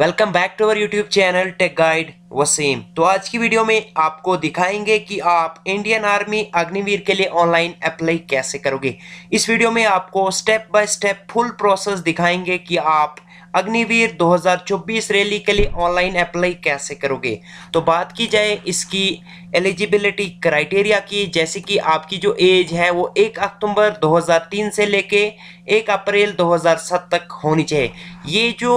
welcome back to our YouTube channel tech guide Wasim तो आज की वीडियो में आपको दिखाएंगे कि आप इंडियन आर्मी अग्निवीर के लिए ऑनलाइन अप्लाई कैसे करोगे इस वीडियो में आपको step by step full process दिखाएंगे कि आप अग्निवीर 2024 रैली के लिए ऑनलाइन अप्लाई कैसे करोगे तो बात की जाए इसकी एलिजिबिलिटी क्राइटेरिया की जैसे कि आपकी जो एज है वो 1 अक्टूबर 2003 से लेके 1 अप्रैल 2007 तक होनी चाहिए ये जो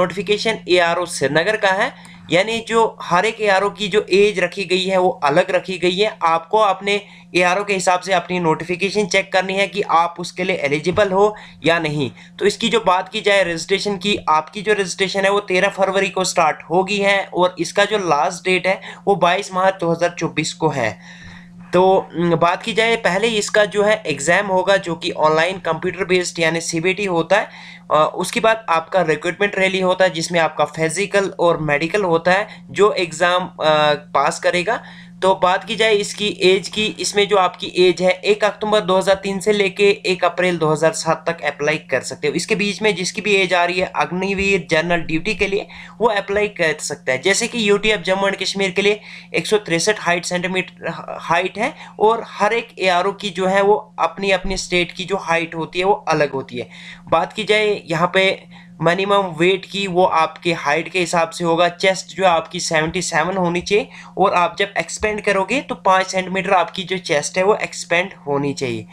notification A R O Srinagar का है यानी जो हर एक ए की जो एज रखी गई है वो अलग रखी गई है आपको अपने ए के हिसाब से अपनी नोटिफिकेशन चेक करनी है कि आप उसके लिए एलिजिबल हो या नहीं तो इसकी जो बात की जाए रजिस्ट्रेशन की आपकी जो रजिस्ट्रेशन है वो तेरह फरवरी को स्टार्ट होगी है और इसका जो लास्ट डेट है वो बाईस मार्च दो को है तो बात की जाए पहले इसका जो है एग्ज़ाम होगा जो कि ऑनलाइन कंप्यूटर बेस्ड यानी सी होता है उसके बाद आपका रिक्रूटमेंट रैली होता है जिसमें आपका फिजिकल और मेडिकल होता है जो एग्ज़ाम पास करेगा तो बात की जाए इसकी एज की इसमें जो आपकी एज है एक अक्टूबर 2003 से लेके एक अप्रैल 2007 तक अप्लाई कर सकते हो इसके बीच में जिसकी भी एज आ रही है अग्निवीर जनरल ड्यूटी के लिए वो अप्लाई कर सकता है जैसे कि ऑफ़ जम्मू एंड कश्मीर के लिए एक हाइट सेंटीमीटर हाइट है और हर एक ए की जो है वो अपनी अपनी स्टेट की जो हाइट होती है वो अलग होती है बात की जाए यहाँ पे मिनिमम वेट की वो आपके हाइट के हिसाब से होगा चेस्ट जो आपकी 77 होनी चाहिए और आप जब एक्सपेंड करोगे तो पाँच सेंटीमीटर आपकी जो चेस्ट है वो एक्सपेंड होनी चाहिए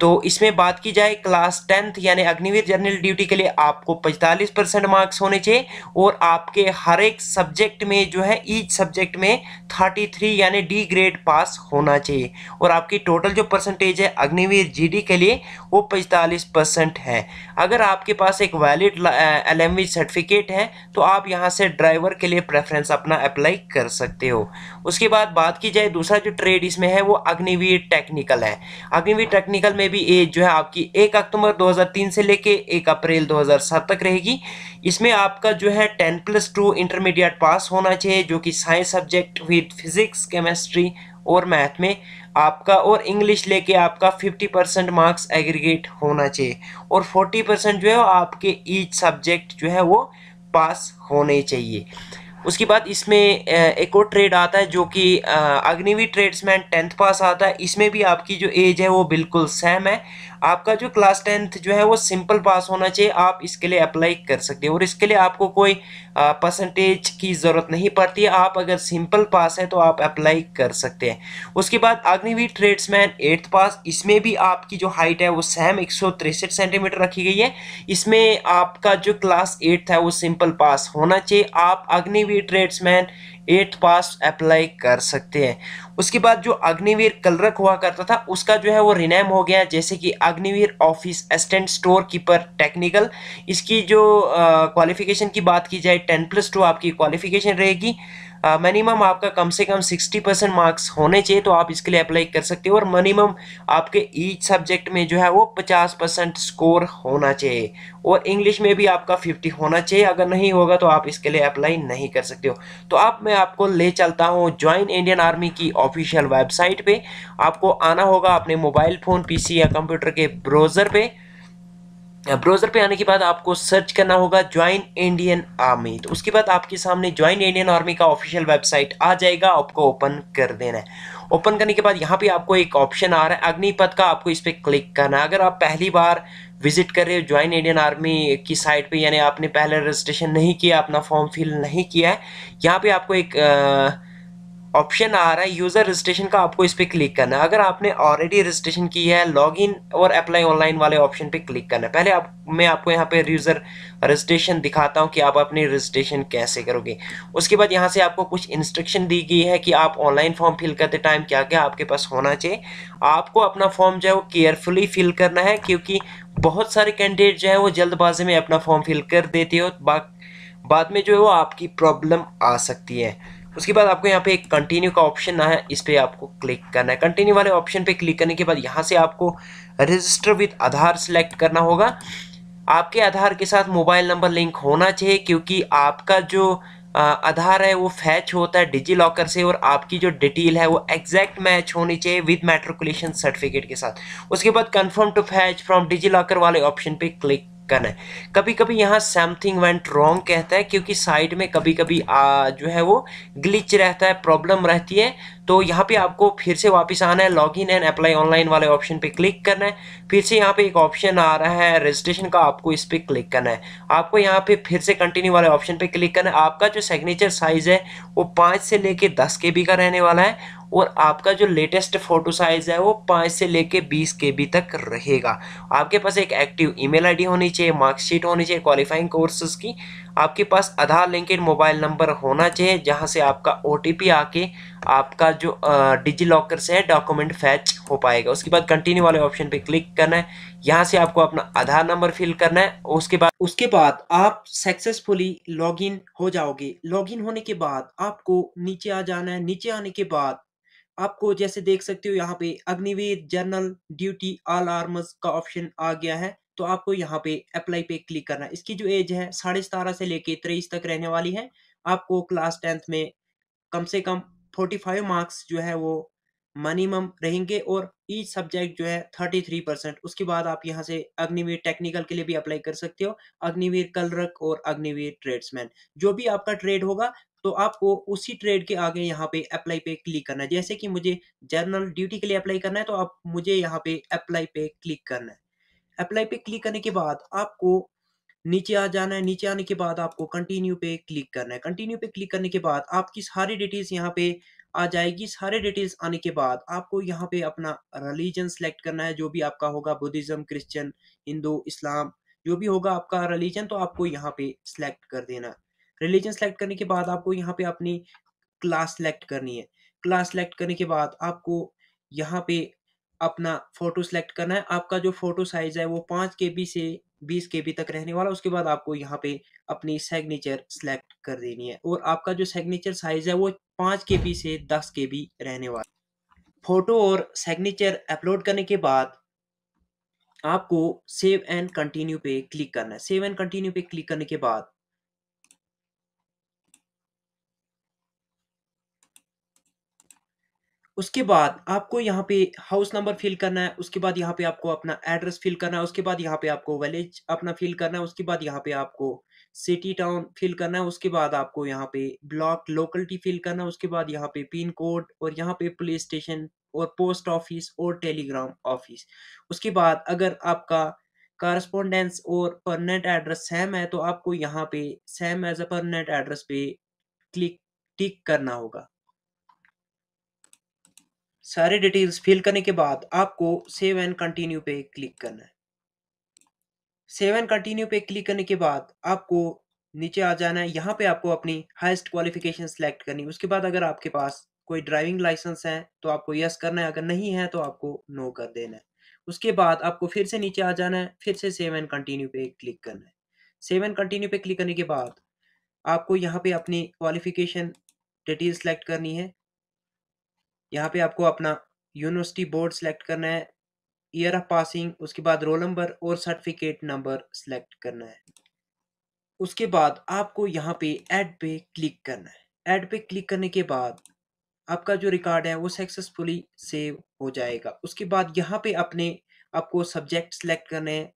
तो इसमें बात की जाए क्लास टेंथ यानी अग्निवीर जनरल ड्यूटी के लिए आपको 45 परसेंट मार्क्स होने चाहिए और आपके हर एक सब्जेक्ट में जो है ईच सब्जेक्ट में 33 यानी डी ग्रेड पास होना चाहिए और आपकी टोटल जो परसेंटेज है अग्निवीर जीडी के लिए वो 45 परसेंट है अगर आपके पास एक वैलिड एल सर्टिफिकेट है तो आप यहाँ से ड्राइवर के लिए प्रेफरेंस अपना अप्लाई कर सकते हो उसके बाद बात की जाए दूसरा जो ट्रेड इसमें है वो अग्निवीर टेक्निकल है अग्निवीर टेक्निकल में में भी एज जो है आपकी एक अक्टूबर 2003 से लेके एक अप्रैल 2007 तक रहेगी इसमें आपका जो है ten plus two intermediate pass होना चाहिए जो कि science subject with physics chemistry और मैथ में आपका और इंग्लिश लेके आपका 50 परसेंट मार्क्स एग्रीगेट होना चाहिए और 40 परसेंट जो है आपके ईच सब्जेक्ट जो है वो पास होने चाहिए उसके बाद इसमें एक और ट्रेड आता है जो कि अग्निवीर ट्रेड्समैन टेंथ पास आता है इसमें भी आपकी जो एज है वो बिल्कुल सेम है आपका जो क्लास टेंथ जो है वो सिंपल पास होना चाहिए आप इसके लिए अप्लाई कर सकते हैं और इसके लिए आपको कोई परसेंटेज की ज़रूरत नहीं पड़ती है आप अगर सिंपल पास है तो आप अप्लाई कर सकते हैं उसके बाद अग्निवीर ट्रेड्समैन एट्थ पास इसमें भी आपकी जो हाइट है वो सेम एक सेंटीमीटर रखी गई है इसमें आपका जो क्लास एट्थ है वो सिंपल पास होना चाहिए आप Agniveer tradesman eighth pass apply कर सकते हैं उसके बाद जो अग्निवीर कलरक हुआ करता था उसका जो है वो रिनेम हो गया जैसे कि Agniveer office assistant store keeper technical इसकी जो क्वालिफिकेशन की बात की जाए टेन प्लस टू आपकी क्वालिफिकेशन रहेगी मिनिमम आपका कम से कम 60 परसेंट मार्क्स होने चाहिए तो आप इसके लिए अप्लाई कर सकते हो और मिनिमम आपके ईच सब्जेक्ट में जो है वो 50 परसेंट स्कोर होना चाहिए और इंग्लिश में भी आपका 50 होना चाहिए अगर नहीं होगा तो आप इसके लिए अप्लाई नहीं कर सकते हो तो अब आप मैं आपको ले चलता हूँ ज्वाइन इंडियन आर्मी की ऑफिशियल वेबसाइट पर आपको आना होगा अपने मोबाइल फ़ोन पी या कंप्यूटर के ब्राउज़र पर ब्राउज़र पे आने के बाद आपको सर्च करना होगा ज्वाइन इंडियन आर्मी तो उसके बाद आपके सामने ज्वाइन इंडियन आर्मी का ऑफिशियल वेबसाइट आ जाएगा आपको ओपन कर देना है ओपन करने के बाद यहाँ पे आपको एक ऑप्शन आ रहा है अग्निपथ का आपको इस पर क्लिक करना है अगर आप पहली बार विजिट कर रहे हो ज्वाइन इंडियन आर्मी की साइट पर यानी आपने पहले रजिस्ट्रेशन नहीं किया अपना फॉर्म फिल नहीं किया है यहाँ पर आपको एक आ, ऑप्शन आ रहा है यूज़र रजिस्ट्रेशन का आपको इस पर क्लिक करना है अगर आपने ऑलरेडी रजिस्ट्रेशन की है लॉगिन और अप्लाई ऑनलाइन वाले ऑप्शन पे क्लिक करना है पहले आप मैं आपको यहाँ पे यूज़र रजिस्ट्रेशन दिखाता हूँ कि आप अपनी रजिस्ट्रेशन कैसे करोगे उसके बाद यहाँ से आपको कुछ इंस्ट्रक्शन दी गई है कि आप ऑनलाइन फॉर्म फिल करते टाइम क्या क्या आपके पास होना चाहिए आपको अपना फॉर्म जो है वो केयरफुली फिल करना है क्योंकि बहुत सारे कैंडिडेट जो है वो जल्दबाजी में अपना फॉर्म फिल कर देते हो बाद में जो है वो आपकी प्रॉब्लम आ सकती है उसके बाद आपको यहाँ पे एक कंटिन्यू का ऑप्शन आया इस पर आपको क्लिक करना है कंटिन्यू वाले ऑप्शन पे क्लिक करने के बाद यहाँ से आपको रजिस्टर विद आधार सेलेक्ट करना होगा आपके आधार के साथ मोबाइल नंबर लिंक होना चाहिए क्योंकि आपका जो आधार है वो फैच होता है डिजी लॉकर से और आपकी जो डिटेल है वो एग्जैक्ट मैच होनी चाहिए विद मेट्रिकुलेशन सर्टिफिकेट के साथ उसके बाद confirm to fetch from DigiLocker वाले ऑप्शन पे क्लिक कन है कभी कभी यहाँ समथिंग वेंट रॉन्ग कहता है क्योंकि साइड में कभी कभी आ, जो है वो ग्लिच रहता है प्रॉब्लम रहती है तो यहाँ पे आपको फिर से वापस आना है log in and apply online वाले ऑप्शन पे क्लिक करना है फिर से यहाँ पे एक ऑप्शन आ रहा है रजिस्ट्रेशन का आपको इस पर क्लिक करना है आपको यहाँ पे फिर से कंटिन्यू वाले ऑप्शन पे क्लिक करना है आपका जो सिग्नेचर साइज़ है वो पाँच से लेके दस के बी का रहने वाला है और आपका जो लेटेस्ट फ़ोटो साइज़ है वो पाँच से लेके बीस के बी तक रहेगा आपके पास एक एक्टिव ईमेल आईडी होनी चाहिए मार्कशीट होनी चाहिए क्वालिफाइंग कोर्सेज की आपके पास आधार लिंकेड मोबाइल नंबर होना चाहिए जहाँ से आपका ओ आके आपका जो डिजी लॉकर से डॉक्यूमेंट फैच हो पाएगा उसके बाद कंटिन्यू वाले ऑप्शन पे क्लिक करना है यहाँ से आपको अपना आधार नंबर फिल करना है उसके बाद उसके बाद आप सक्सेसफुली लॉगिन हो जाओगे लॉगिन होने के बाद आपको नीचे आ जाना है नीचे आने के बाद आपको जैसे देख सकते हो यहाँ पे Agniveer general duty all arms का ऑप्शन आ गया है तो आपको यहाँ पे अप्लाई पे क्लिक करना है इसकी जो एज है साढ़े सतारह से लेके तेईस तक रहने वाली है आपको क्लास टेंथ में कम से कम फोर्टी फाइव मार्क्स जो है वो मिनिमम रहेंगे और ईच सब्जेक्ट जो है थर्टी थ्री परसेंट उसके बाद आप यहाँ से अग्निवीर टेक्निकल के लिए भी अप्लाई कर सकते हो अग्निवीर कलरक और अग्निवीर ट्रेड्समैन जो भी आपका ट्रेड होगा तो आपको उसी ट्रेड के आगे यहाँ पे अप्लाई पे क्लिक करना है जैसे कि मुझे जर्नल ड्यूटी के लिए अप्लाई करना है तो आप मुझे यहाँ पे अप्लाई पे क्लिक करना है अप्लाई पे क्लिक करने के बाद आपको नीचे आ जाना है नीचे आने के बाद आपको कंटिन्यू पे क्लिक करना है कंटिन्यू पे क्लिक करने के बाद आपकी सारी डिटेल्स यहाँ पे आ जाएगी सारे डिटेल्स आने के बाद आपको यहाँ पे अपना रिलीजन सेलेक्ट करना है जो भी आपका होगा बुद्धिज्म क्रिश्चियन हिंदू इस्लाम जो भी होगा आपका रिलीजन तो आपको यहाँ पे सिलेक्ट कर देना है रिलीजन सेलेक्ट करने के बाद आपको यहाँ पे अपनी क्लास सेलेक्ट करनी है क्लास सेलेक्ट करने के बाद आपको यहाँ पे अपना फोटो सेलेक्ट करना है आपका जो फोटो साइज है वो पाँच के बी से बीस के बी तक रहने वाला उसके बाद आपको यहाँ पे अपनी सिग्नेचर सेलेक्ट कर देनी है और आपका जो सिग्नेचर साइज है वो पाँच के बी से दस के बी रहने वाला फोटो और सिग्नेचर अपलोड करने के बाद आपको सेव एंड कंटिन्यू पे क्लिक करना है सेव एंड कंटिन्यू पे क्लिक करने के बाद उसके बाद आपको यहाँ पे हाउस नंबर फिल करना है उसके बाद यहाँ पे आपको अपना एड्रेस फिल करना है उसके बाद यहाँ पे आपको विलेज अपना फिल करना है उसके बाद यहाँ पे आपको सिटी टाउन फिल करना है उसके बाद आपको यहाँ पे ब्लॉक लोकलिटी फिल करना है उसके बाद यहाँ पे पिन कोड और यहाँ पे पुलिस स्टेशन और पोस्ट ऑफिस और टेलीग्राम ऑफिस उसके बाद अगर आपका कारस्पोंडेंस और परमानेंट एड्रेस सेम है तो आपको यहाँ पे same as a permanent address पे क्लिक टिक करना होगा सारी डिटेल्स फिल करने के बाद आपको सेव एंड कंटिन्यू पे क्लिक करना है सेव एंड कंटिन्यू पे क्लिक करने के बाद आपको नीचे आ जाना है यहाँ पे आपको अपनी हाईएस्ट क्वालिफिकेशन सेलेक्ट करनी है उसके बाद अगर आपके पास कोई ड्राइविंग लाइसेंस है तो आपको यस करना है अगर नहीं है तो आपको नो कर देना है उसके बाद आपको फिर से नीचे आ जाना है फिर से सेव एंड कंटिन्यू पे क्लिक करना है सेव एंड कंटिन्यू पे क्लिक करने के बाद आपको यहाँ पे अपनी क्वालिफिकेशन डिटेल सेलेक्ट करनी है यहाँ पे आपको अपना यूनिवर्सिटी बोर्ड सेलेक्ट करना है ईयर ऑफ पासिंग उसके बाद रोल नंबर और सर्टिफिकेट नंबर सेलेक्ट करना है उसके बाद आपको यहाँ पे ऐड पे क्लिक करना है ऐड पे क्लिक करने के बाद आपका जो रिकॉर्ड है वो सक्सेसफुली सेव हो जाएगा उसके बाद यहाँ पे अपने आपको सब्जेक्ट सेलेक्ट करने हैं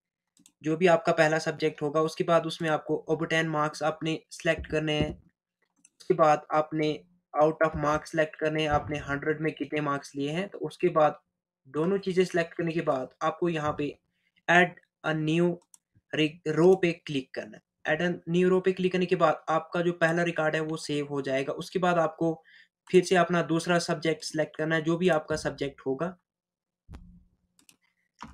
जो भी आपका पहला सब्जेक्ट होगा उसके बाद उसमें आपको ओबटेन मार्क्स आपने सेलेक्ट करने हैं उसके बाद आपने आउट ऑफ मार्क्स सेलेक्ट करने आपने हंड्रेड में कितने मार्क्स लिए हैं तो उसके बाद दोनों चीज़ें सेलेक्ट करने के बाद आपको यहाँ पे एड अ न्यू रो पे क्लिक करना है एड अ न्यू रो पे क्लिक करने के बाद आपका जो पहला रिकॉर्ड है वो सेव हो जाएगा उसके बाद आपको फिर से अपना दूसरा सब्जेक्ट सेलेक्ट करना है जो भी आपका सब्जेक्ट होगा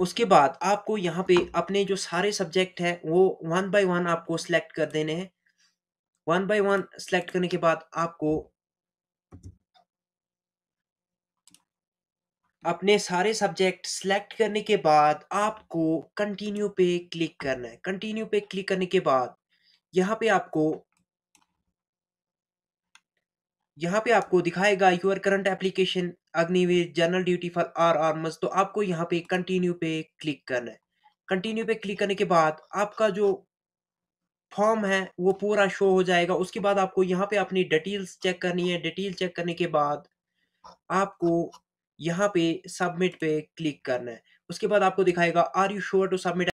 उसके बाद आपको यहाँ पे अपने जो सारे सब्जेक्ट है वो वन बाय वन आपको सेलेक्ट कर देने हैं वन बाय वन सेलेक्ट करने के बाद आपको अपने सारे सब्जेक्ट सेलेक्ट करने के बाद आपको कंटिन्यू पे क्लिक करना है कंटिन्यू पे क्लिक करने के बाद यहाँ पे आपको यहाँ पे आपको दिखाएगा your current application Agniveer general duty for R arms तो आपको यहाँ पे कंटिन्यू पे क्लिक करना है कंटिन्यू पे क्लिक करने के बाद आपका जो फॉर्म है वो पूरा शो हो जाएगा उसके बाद आपको यहाँ पे अपनी डिटेल्स चेक करनी है डिटेल चेक करने के बाद आपको यहाँ पे सबमिट पे क्लिक करना है उसके बाद आपको दिखाएगा are you sure to submit